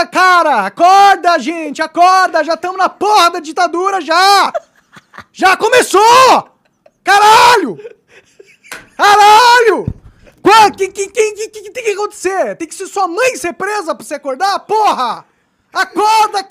Acorda, cara! Acorda, gente! Acorda! Já estamos na porra da ditadura já! Já começou! Caralho! Caralho! O que, que, que, que, tem que acontecer? Tem que ser sua mãe ser presa pra você acordar? Porra! Acorda,